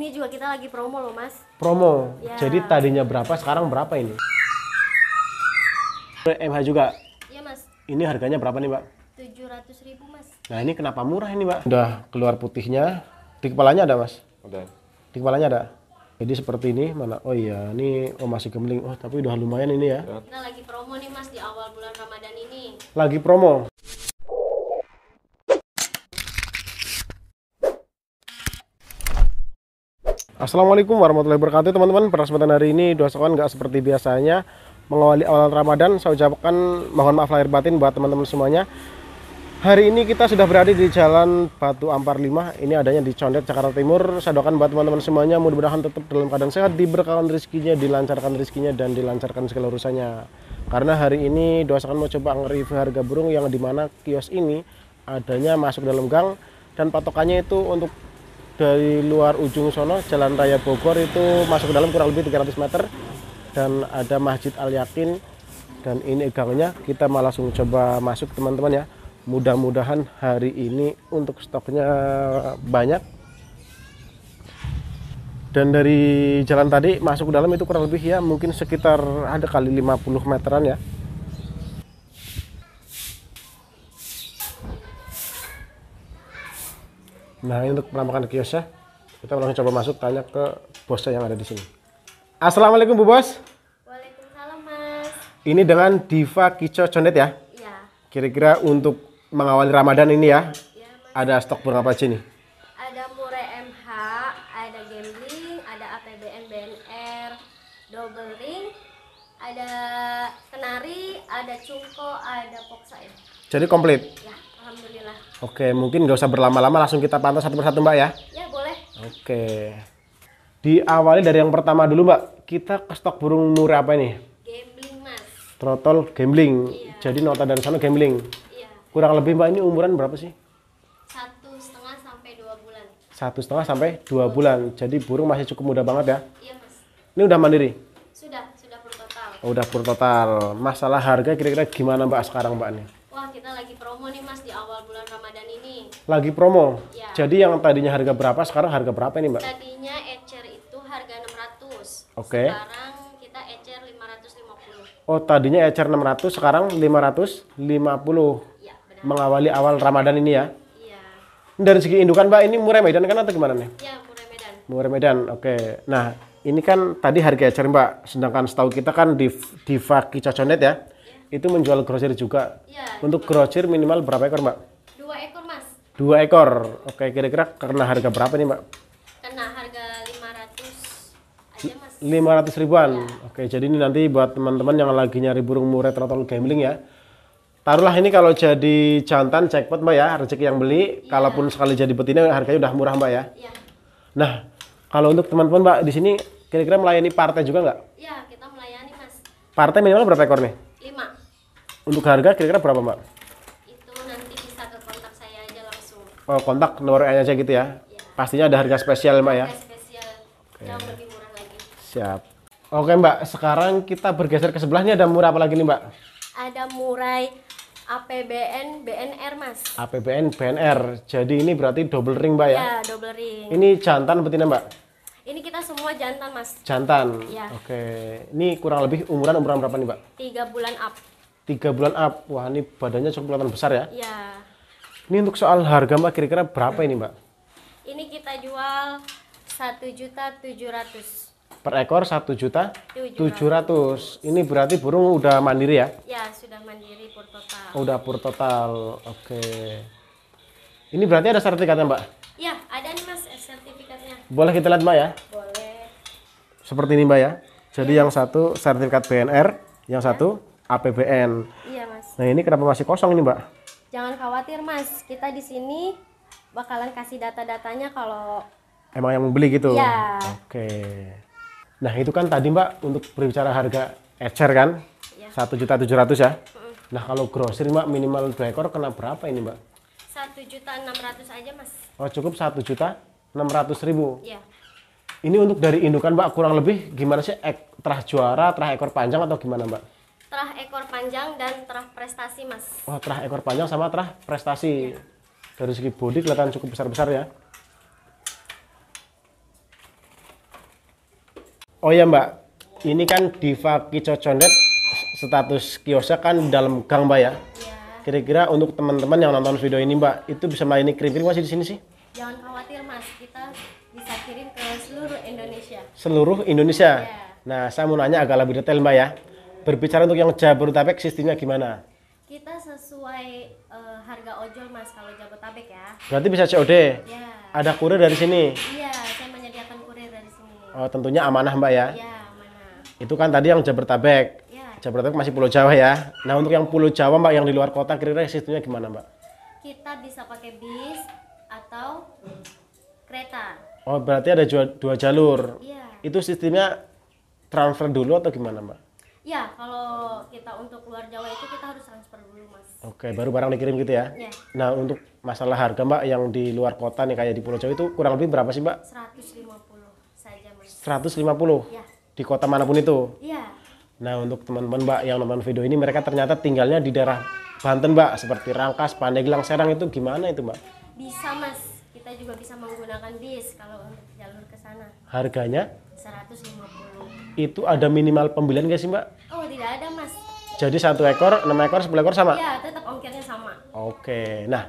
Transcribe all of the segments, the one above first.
ini juga kita lagi promo loh mas promo ya. jadi tadinya berapa sekarang berapa ini MH eh, juga iya mas ini harganya berapa nih mbak 700 ribu mas nah ini kenapa murah ini mbak udah keluar putihnya di kepalanya ada mas udah di kepalanya ada jadi seperti ini mana oh iya ini oh masih gemling oh tapi udah lumayan ini ya kita lagi promo nih mas di awal bulan Ramadan ini lagi promo Assalamualaikum warahmatullahi wabarakatuh teman-teman Perasmatan hari ini dua sekolah nggak seperti biasanya Mengawali awal Ramadan saya ucapkan mohon maaf lahir batin buat teman-teman semuanya Hari ini kita sudah berada di Jalan Batu Ampar 5 Ini adanya di Condet, Jakarta Timur Saya doakan buat teman-teman semuanya mudah-mudahan tetap dalam keadaan sehat Diberkahan rezekinya, dilancarkan rezekinya dan dilancarkan segala urusannya Karena hari ini dua sekolah mau coba nge-review harga burung yang dimana kios ini adanya masuk dalam gang dan patokannya itu untuk dari luar ujung sono Jalan Raya Bogor itu masuk ke dalam kurang lebih 300 meter dan ada Masjid Al Yakin dan ini gangnya kita malah langsung coba masuk teman-teman ya mudah-mudahan hari ini untuk stoknya banyak dan dari jalan tadi masuk ke dalam itu kurang lebih ya mungkin sekitar ada kali 50 meteran ya Nah ini untuk penampakan kiosnya Kita langsung coba masuk tanya ke bosnya yang ada di sini. Assalamualaikum Bu Bos. Waalaikumsalam Mas. Ini dengan Diva Kico Condet ya? Iya. Kira-kira untuk mengawali Ramadan ini ya? Iya Ada stok berapa sini? Ada Mure MH, ada gambling, ada APBN BNR, double ring, ada kenari, ada cungko, ada poksa ya. Jadi komplit? Ya Oke, mungkin nggak usah berlama-lama, langsung kita pantau satu persatu Mbak ya. Ya, boleh. Oke. Diawali dari yang pertama dulu Mbak, kita ke stok burung murah apa ini? Gambling Mas. Trotol gambling. Iya. Jadi nota dari sana gambling. Iya. Kurang lebih Mbak ini umuran berapa sih? Satu setengah sampai dua bulan. Satu setengah sampai dua bulan. Jadi burung masih cukup muda banget ya? Iya Mas. Ini udah mandiri? Sudah, sudah pur total. Oh, udah pur total. Masalah harga kira-kira gimana Mbak sekarang Mbak ini? Wah, kita lagi promo nih Mas lagi promo. Ya. Jadi yang tadinya harga berapa sekarang harga berapa ini, Mbak? Tadinya ecer itu harga 600. Oke. Okay. Sekarang kita ecer 550. Oh, tadinya ecer 600 sekarang 550. Ya, Mengawali awal Ramadan ini ya. Iya. Dari segi indukan, Mbak, ini murah Medan kan atau gimana nih? Iya, murah Medan. Murah Medan. Oke. Okay. Nah, ini kan tadi harga ecer, Mbak. Sedangkan setahu kita kan di Faki Coconet ya, ya. Itu menjual grosir juga. Iya. Untuk grosir minimal berapa ekor, Mbak? Dua ekor dua ekor oke kira-kira karena harga berapa nih mbak karena harga 500 aja mas 500 ribuan ya. oke jadi ini nanti buat teman-teman yang lagi nyari burung murai trotol gambling ya taruhlah ini kalau jadi jantan jackpot mbak ya rezeki yang beli ya. kalaupun sekali jadi betina harganya udah murah mbak ya, ya. nah kalau untuk teman-teman mbak di sini kira-kira melayani partai juga nggak ya kita melayani mas partai minimal berapa ekor nih Lima. untuk harga kira-kira berapa mbak oh, kontak nomor WA aja gitu ya. ya. Pastinya ada harga spesial, Mbak ya. spesial. Jauh lebih murah lagi. Siap. Oke, Mbak. Sekarang kita bergeser ke sebelahnya ada murah apa lagi nih, Mbak? Ada murai APBN BNR, Mas. APBN BNR. Jadi ini berarti double ring, Mbak ya? Ya, double ring. Ini jantan betina, Mbak? Ini kita semua jantan, Mas. Jantan. Ya. Oke. Ini kurang lebih umuran umuran berapa nih, Mbak? Tiga bulan up. Tiga bulan up. Wah, ini badannya cukup kelihatan besar ya? Iya. Ini untuk soal harga Mbak kira-kira berapa ini Mbak? Ini kita jual satu juta tujuh ratus. Per ekor satu juta tujuh ratus. Ini berarti burung udah mandiri ya? Ya sudah mandiri pur total. udah pur total, oke. Ini berarti ada sertifikatnya Mbak? Ya ada nih Mas eh, sertifikatnya. Boleh kita lihat Mbak ya? Boleh. Seperti ini Mbak ya. Jadi ya. yang satu sertifikat BNR, yang ya. satu APBN. Iya Mas. Nah ini kenapa masih kosong ini Mbak? jangan khawatir mas kita di sini bakalan kasih data-datanya kalau emang yang mau beli gitu ya. oke nah itu kan tadi mbak untuk berbicara harga ecer kan iya. satu juta tujuh ratus ya mm. nah kalau grosir mbak minimal dua ekor kena berapa ini mbak satu juta enam ratus aja mas oh cukup satu juta enam ratus ribu ya. ini untuk dari indukan mbak kurang lebih gimana sih ek, terah juara terah ekor panjang atau gimana mbak terah ekor panjang dan terah prestasi mas oh terah ekor panjang sama terah prestasi ya. dari segi bodi kelihatan cukup besar besar ya oh ya mbak ini kan Diva Kico Condet status kiosnya kan dalam gang mbak ya iya. kira-kira ya. untuk teman-teman yang nonton video ini mbak itu bisa melayani kirim-kirim masih di sini sih jangan khawatir mas kita bisa kirim ke seluruh Indonesia seluruh Indonesia ya. nah saya mau nanya agak lebih detail mbak ya berbicara untuk yang Jabodetabek sistemnya gimana? Kita sesuai uh, harga ojol Mas kalau Jabodetabek ya. Berarti bisa COD. Ya. Ada kurir dari sini. Iya, saya menyediakan kurir dari sini. Oh, tentunya amanah Mbak ya. Iya, amanah. Itu kan tadi yang Jabodetabek. Ya. Jabodetabek masih Pulau Jawa ya. Nah, untuk yang Pulau Jawa Mbak yang di luar kota kira-kira sistemnya gimana Mbak? Kita bisa pakai bis atau kereta. Oh, berarti ada dua, dua jalur. Iya. Itu sistemnya transfer dulu atau gimana Mbak? Ya, kalau kita untuk luar Jawa itu kita harus transfer dulu, Mas. Oke, baru barang dikirim gitu ya? Ya. Nah, untuk masalah harga, Mbak, yang di luar kota nih kayak di Pulau Jawa itu kurang lebih berapa sih, Mbak? 150 saja, Mas. 150? Ya. Di kota manapun itu? Iya. Nah, untuk teman-teman, Mbak, yang nonton video ini, mereka ternyata tinggalnya di daerah Banten, Mbak, seperti Rangkas, Pandeglang, Serang itu gimana itu, Mbak? Bisa, Mas. Kita juga bisa menggunakan bis kalau untuk jalur ke sana. Harganya? 150 itu ada minimal pembelian gak sih mbak? Oh tidak ada mas. Jadi satu ekor, enam ekor, sepuluh ekor sama? Iya, tetap ongkirnya sama. Oke, nah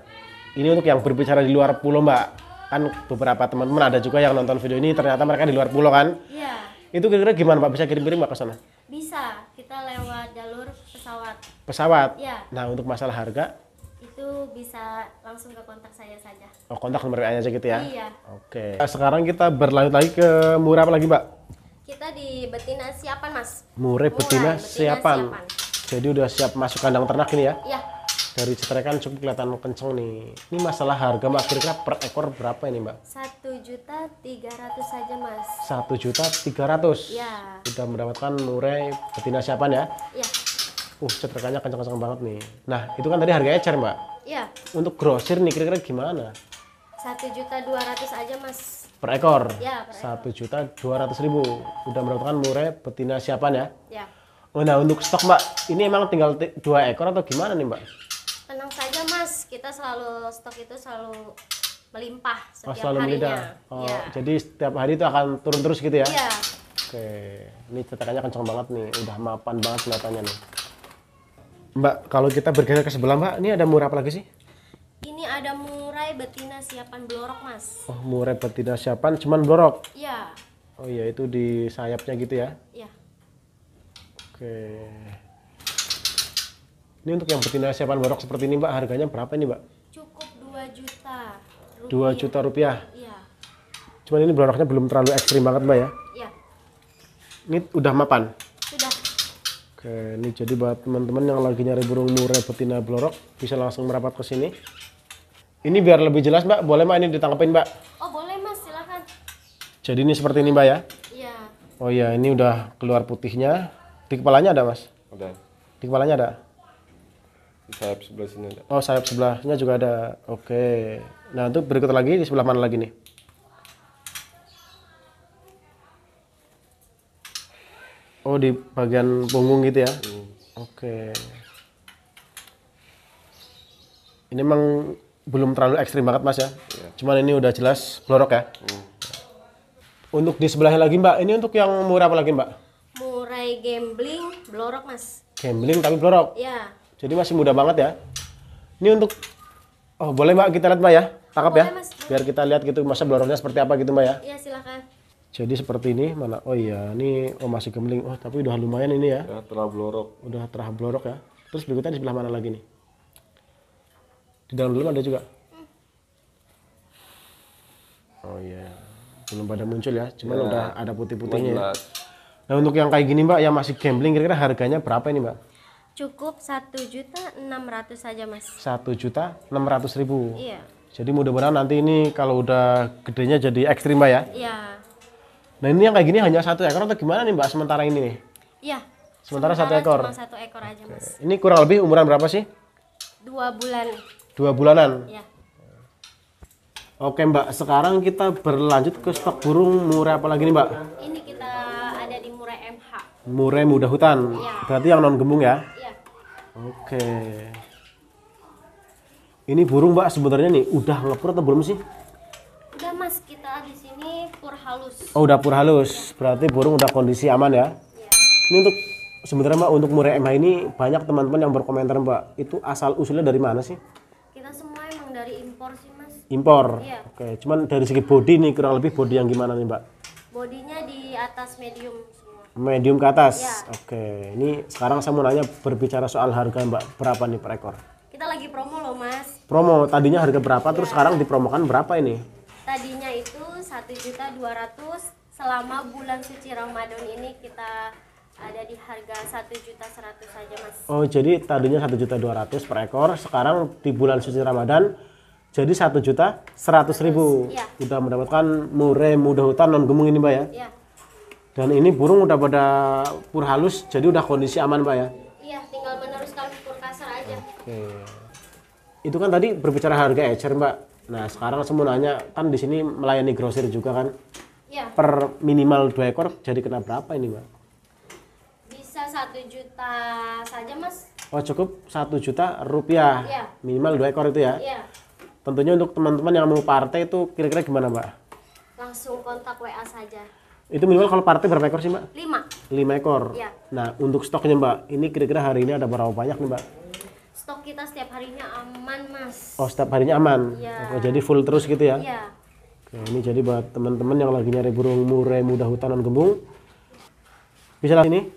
ini untuk yang berbicara di luar pulau mbak. Kan beberapa teman-teman ada juga yang nonton video ini ternyata mereka di luar pulau kan? Iya. Itu kira-kira gimana pak bisa kirim-kirim mbak ke sana? Bisa, kita lewat jalur pesawat. Pesawat? Iya. Nah untuk masalah harga? Itu bisa langsung ke kontak saya saja. Oh kontak nomor WA-nya aja gitu ya? Iya. Oke. Sekarang kita berlanjut lagi ke murah apa lagi mbak? kita di betina siapan mas murai betina, betina siapan. siapan jadi udah siap masuk kandang ternak ini ya iya dari cetrekan cukup kelihatan kenceng nih ini masalah harga mbak kira-kira per ekor berapa ini mbak satu juta tiga ratus saja mas satu juta tiga ratus ya sudah mendapatkan murai betina siapan ya iya uh cetrekannya kenceng-kenceng banget nih nah itu kan tadi harganya cer mbak iya untuk grosir nih kira-kira gimana satu juta dua ratus aja mas Ya, per ekor satu juta dua ratus ribu udah merupakan murai betina siapan ya? ya oh, nah untuk stok mbak ini emang tinggal dua ekor atau gimana nih mbak tenang saja mas kita selalu stok itu selalu melimpah oh, setiap oh, selalu harinya ya. oh, ya. jadi setiap hari itu akan turun terus gitu ya, ya. oke ini cetakannya kencang banget nih udah mapan banget kelihatannya nih mbak kalau kita bergerak ke sebelah mbak ini ada murah apa lagi sih ini ada murah murai betina siapan blorok mas oh murai betina siapan cuman blorok iya oh iya itu di sayapnya gitu ya iya oke ini untuk yang betina siapan blorok seperti ini mbak harganya berapa ini mbak cukup 2 juta rupiah. 2 juta rupiah iya cuman ini bloroknya belum terlalu ekstrim banget mbak ya iya ini udah mapan Sudah. Oke, ini jadi buat teman-teman yang lagi nyari burung murai betina blorok bisa langsung merapat ke sini. Ini biar lebih jelas mbak, boleh mbak ini ditangkepin mbak? Oh boleh mas, silakan. Jadi ini seperti ini mbak ya? Iya. Oh iya, ini udah keluar putihnya. Di kepalanya ada mas? Ada. Di kepalanya ada? Di sayap sebelah sini ada. Oh sayap sebelahnya juga ada. Oke. Nah itu berikut lagi di sebelah mana lagi nih? Oh di bagian punggung gitu ya? Hmm. Oke. Ini emang belum terlalu ekstrim banget mas ya. ya. Cuman ini udah jelas blorok ya. Hmm. Untuk di sebelahnya lagi mbak, ini untuk yang murah apa lagi mbak? Murai gambling, blorok mas. Gambling tapi blorok? Ya. Jadi masih muda banget ya. Ini untuk, oh boleh mbak kita lihat mbak ya, tangkap ya. Mas. Biar kita lihat gitu masa bloroknya seperti apa gitu mbak ya. Iya silakan. Jadi seperti ini mana? Oh iya, ini oh masih gambling. Oh tapi udah lumayan ini ya. Ya terah blorok. Udah terah blorok ya. Terus berikutnya di sebelah mana lagi nih? Di dalam belum ada juga? Oh iya. Belum pada muncul ya, cuman ya, udah ada putih-putihnya. Ya. Nah untuk yang kayak gini mbak, yang masih gambling kira-kira harganya berapa ini mbak? Cukup satu juta enam ratus saja mas. Satu juta enam ratus ribu. Iya. Jadi mudah-mudahan nanti ini kalau udah gedenya jadi ekstrim mbak ya? Iya. Nah ini yang kayak gini hanya satu ekor atau gimana nih mbak sementara ini nih? Iya. Sementara, sementara satu ekor. satu ekor aja mas. Ini kurang lebih umuran berapa sih? Dua bulan dua bulanan ya. oke mbak sekarang kita berlanjut ke stok burung murai apa lagi nih mbak ini kita ada di murai MH murai muda hutan ya. berarti yang non gembung ya, ya. oke ini burung mbak sebenarnya nih udah ngepur atau belum sih udah mas kita di sini pur halus oh udah pur halus iya. berarti burung udah kondisi aman ya, ya. ini untuk sebenarnya mbak untuk murai MH ini banyak teman-teman yang berkomentar mbak itu asal usulnya dari mana sih impor. Iya. Oke, cuman dari segi body nih kurang lebih body yang gimana nih, Mbak? Bodinya di atas medium semua. Medium ke atas. Iya. Oke, ini sekarang saya mau nanya berbicara soal harga, Mbak. Berapa nih per ekor? Kita lagi promo loh, Mas. Promo. Tadinya harga berapa? Terus iya. sekarang dipromokan berapa ini? Tadinya itu 1.200 selama bulan suci Ramadan ini kita ada di harga satu juta seratus saja mas. Oh jadi tadinya satu juta dua ratus per ekor, sekarang di bulan suci Ramadan jadi satu juta seratus ribu ya. udah mendapatkan murai muda hutan non gemung ini mbak ya? ya. Dan ini burung udah pada pur halus, jadi udah kondisi aman mbak ya? Iya, tinggal meneruskan pur kasar aja. Oke. Itu kan tadi berbicara harga ecer mbak. Nah sekarang semua nanya kan di sini melayani grosir juga kan? Iya. Per minimal dua ekor jadi kena berapa ini mbak? Bisa satu juta saja mas. Oh cukup satu juta rupiah. Ya. Minimal dua ekor itu ya? Iya tentunya untuk teman-teman yang mau partai itu kira-kira gimana mbak? Langsung kontak WA saja. Itu minimal kalau partai berapa ekor sih mbak? Lima. Lima ekor. Ya. Nah untuk stoknya mbak, ini kira-kira hari ini ada berapa banyak nih mbak? Stok kita setiap harinya aman mas. Oh setiap harinya aman. Ya. Oke, oh, jadi full terus gitu ya? Iya. Nah, ini jadi buat teman-teman yang lagi nyari burung murai muda hutan dan gembung bisa lah ini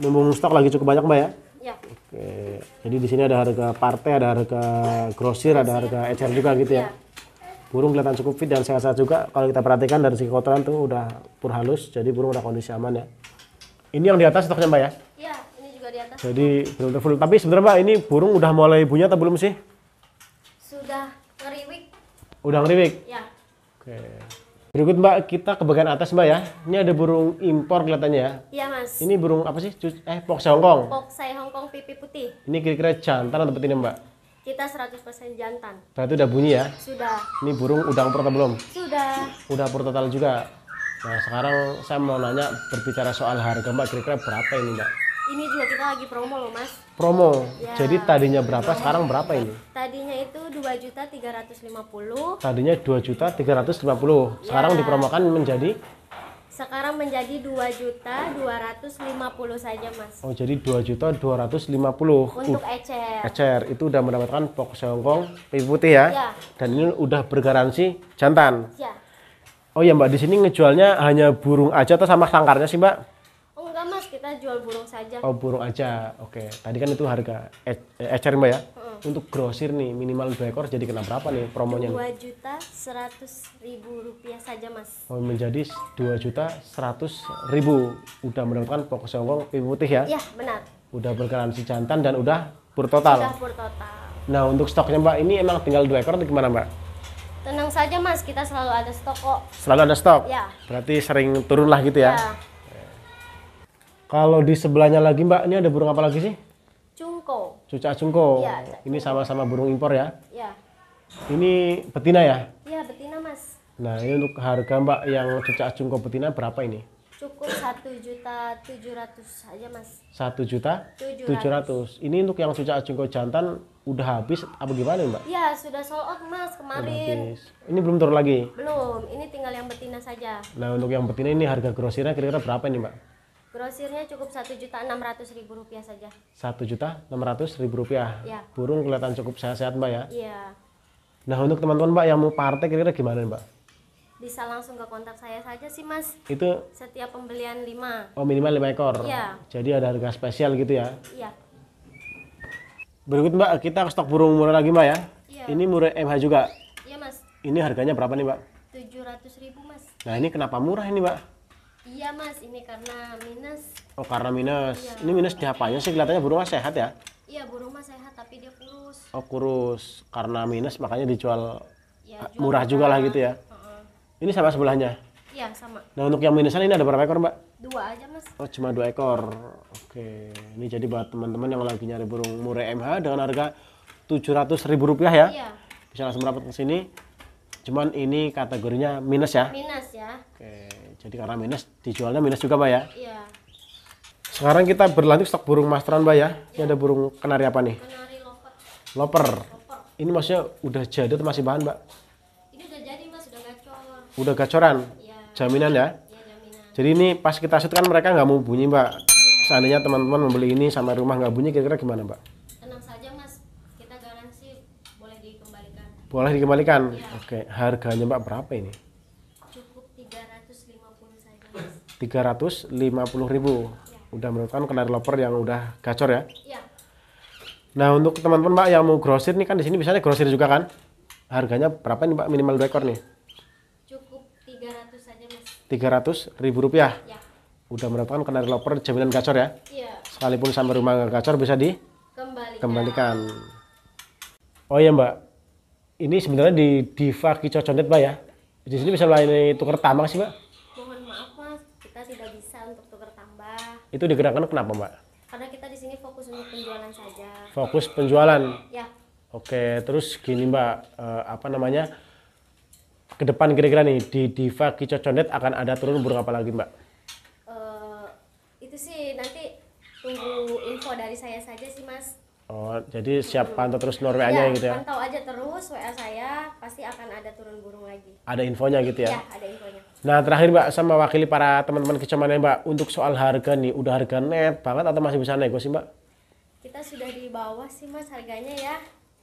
mumpung stok lagi cukup banyak mbak ya Oke. Jadi di sini ada harga partai, ada harga grosir, ada harga ecer juga gitu ya. Iya. Burung kelihatan cukup fit dan sehat-sehat juga. Kalau kita perhatikan dari segi kotoran tuh udah pur halus, jadi burung udah kondisi aman ya. Ini yang di atas stoknya mbak ya? Iya, ini juga di atas. Jadi belum full. Tapi sebenarnya mbak ini burung udah mulai punya atau belum sih? Sudah ngeriwik. Udah ngeriwik? Iya. Oke. Berikut Mbak, kita ke bagian atas Mbak ya. Ini ada burung impor kelihatannya ya. Iya Mas. Ini burung apa sih? Eh, poksai Hongkong. Poksai Hongkong pipi putih. Ini kira-kira jantan atau betina Mbak? Kita 100% jantan. Berarti udah bunyi ya? Sudah. Ini burung udang purta belum? Sudah. Udah total juga. Nah sekarang saya mau nanya berbicara soal harga Mbak, kira-kira berapa ini Mbak? ini juga kita lagi promo loh mas promo ya. jadi tadinya berapa ya. sekarang berapa ini tadinya itu dua juta tiga ratus lima puluh tadinya dua juta tiga ratus lima puluh sekarang ya. dipromokan menjadi sekarang menjadi dua juta dua ratus lima puluh saja mas oh jadi dua juta dua ratus lima puluh untuk ecer ecer itu udah mendapatkan fokus Hongkong pipi putih ya. ya dan ini udah bergaransi jantan ya. oh ya mbak di sini ngejualnya hanya burung aja atau sama sangkarnya sih mbak kita jual burung saja. Oh, burung aja. Oke. Okay. Tadi kan itu harga ecer eh, e-, Mbak ya. Untuk grosir nih minimal 2 ekor jadi kena berapa nih promonya? 2 juta 100 ribu rupiah saja, Mas. Oh, menjadi 2 juta 100 ribu. Udah mendapatkan pokok songkong pipi putih ya? Iya, benar. Udah bergaransi jantan dan udah pur total. Sudah pur total. Nah, untuk stoknya Mbak ini emang tinggal 2 ekor atau gimana, Mbak? Tenang saja mas, kita selalu ada stok kok. Selalu ada stok? Ya. Berarti sering turun lah gitu ya? ya. Kalau di sebelahnya lagi Mbak, ini ada burung apa lagi sih? Cungko. Cucak cungko. Iya. Ini sama-sama burung impor ya? Iya. Ini betina ya? Iya, betina Mas. Nah, ini untuk harga Mbak yang cucak cungko betina berapa ini? Cukup satu juta tujuh ratus aja Mas. Satu juta tujuh ratus. Ini untuk yang cucak cungko jantan udah habis apa gimana Mbak? Iya, sudah sold out Mas kemarin. Ini belum turun lagi? Belum, ini tinggal yang betina saja. Nah, untuk yang betina ini harga grosirnya kira-kira berapa ini Mbak? Grosirnya cukup satu juta enam ratus ribu rupiah saja. Satu juta enam ratus ribu rupiah. Ya. Burung kelihatan cukup sehat-sehat mbak ya. Iya. Nah untuk teman-teman mbak yang mau partai kira-kira gimana mbak? Bisa langsung ke kontak saya saja sih mas. Itu. Setiap pembelian lima. Oh minimal lima ekor. Iya. Jadi ada harga spesial gitu ya? Iya. Berikut mbak kita ke stok burung murah lagi mbak ya. Iya. Ini murah MH juga. Iya mas. Ini harganya berapa nih mbak? Tujuh ratus ribu mas. Nah ini kenapa murah ini mbak? Iya mas, ini karena minus. Oh karena minus. Iya. Ini minus di sih? Kelihatannya burung mas sehat ya? Iya burung mas sehat tapi dia kurus. Oh kurus, karena minus makanya dijual ya, jual murah juga lah gitu ya. Uh -uh. Ini sama sebelahnya. Iya sama. Nah untuk yang minusan ini ada berapa ekor mbak? Dua aja mas. Oh cuma dua ekor. Oke, ini jadi buat teman-teman yang lagi nyari burung murai MH dengan harga tujuh ratus ribu rupiah ya. Iya. Bisa langsung merapat ke sini. Cuman ini kategorinya minus ya. Minus ya. Oke jadi karena minus dijualnya minus juga pak ya iya sekarang kita berlanjut stok burung masteran pak ya ini iya. ada burung kenari apa nih kenari loper loper, ini maksudnya udah jadi atau masih bahan mbak ini udah jadi mas udah gacor udah gacoran ya. jaminan ya? Iya, jaminan. jadi ini pas kita shoot kan mereka nggak mau bunyi mbak iya. seandainya teman-teman membeli ini sampai rumah nggak bunyi kira-kira gimana mbak tenang saja mas kita garansi boleh dikembalikan boleh dikembalikan iya. oke harganya mbak berapa ini puluh ribu udah menurutkan kena loper yang udah gacor ya? Iya. Nah untuk teman-teman mbak yang mau grosir nih kan di sini nih grosir juga kan? Harganya berapa nih mbak minimal dua ekor nih? Cukup ratus aja Mas. ratus ribu rupiah? Ya. Udah merupakan kena loper jaminan gacor ya? Iya. Sekalipun sampai rumah nggak gacor bisa di? Kembalikan. Kembalikan. Oh iya Mbak, ini sebenarnya di Diva Condet Mbak ya? Di sini bisa melayani tukar tambang sih Mbak? itu digerakkan kenapa mbak? Karena kita di sini fokus untuk penjualan saja. Fokus penjualan. Ya. Oke, terus gini mbak, eh, apa namanya? Ke depan kira-kira nih di Diva condet akan ada turun burung apa lagi mbak? Uh, itu sih nanti tunggu info dari saya saja sih mas. Oh, jadi siap hmm. pantau terus nor WA-nya ya, gitu ya? pantau aja terus WA saya, pasti akan ada turun burung lagi. Ada infonya gitu ya? Iya, ada infonya. Nah terakhir Mbak sama wakili para teman-teman kecamatan Mbak untuk soal harga nih udah harga net banget atau masih bisa nego sih Mbak? Kita sudah di bawah sih Mas harganya ya.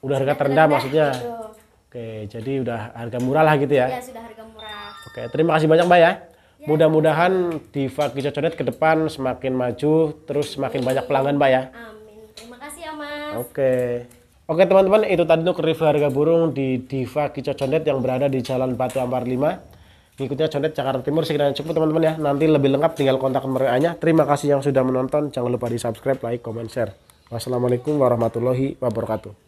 Udah harga terendah, terendah maksudnya. Gitu. Oke jadi udah harga murah lah gitu ya. Iya sudah harga murah. Oke terima kasih banyak Mbak ya. ya. Mudah-mudahan Diva Kicoconet ke depan semakin maju terus semakin Amin. banyak pelanggan Mbak ya. Amin. Terima kasih ya Mas. Oke. Oke teman-teman itu tadi untuk review harga burung di Diva Kicoconet yang berada di Jalan Batu Ampar 5 ngikutin condet Jakarta Timur sekiranya cukup teman-teman ya nanti lebih lengkap tinggal kontak nomor nya terima kasih yang sudah menonton jangan lupa di subscribe like comment share wassalamualaikum warahmatullahi wabarakatuh